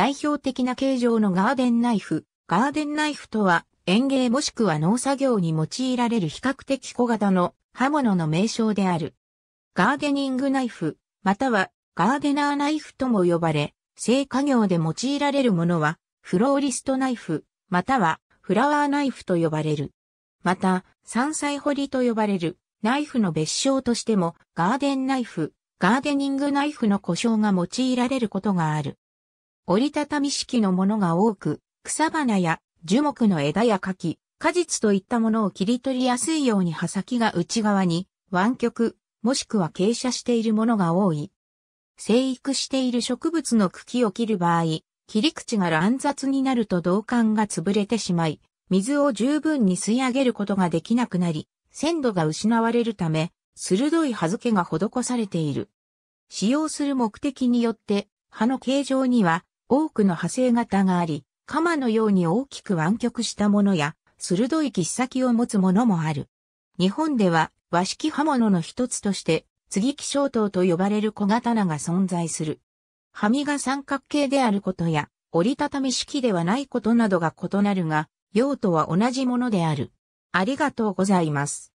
代表的な形状のガーデンナイフ。ガーデンナイフとは、園芸もしくは農作業に用いられる比較的小型の刃物の名称である。ガーデニングナイフ、またはガーデナーナイフとも呼ばれ、製家業で用いられるものは、フローリストナイフ、またはフラワーナイフと呼ばれる。また、山菜掘りと呼ばれる、ナイフの別称としても、ガーデンナイフ、ガーデニングナイフの呼称が用いられることがある。折りたたみ式のものが多く、草花や樹木の枝や柿、果実といったものを切り取りやすいように刃先が内側に湾曲、もしくは傾斜しているものが多い。生育している植物の茎を切る場合、切り口が乱雑になると銅管が潰れてしまい、水を十分に吸い上げることができなくなり、鮮度が失われるため、鋭い刃付けが施されている。使用する目的によって、葉の形状には多くの派生型があり、鎌のように大きく湾曲したものや、鋭い切先を持つものもある。日本では和式刃物の一つとして、継ぎ木小刀と呼ばれる小刀が存在する。はみが三角形であることや、折りたたみ式ではないことなどが異なるが、用途は同じものである。ありがとうございます。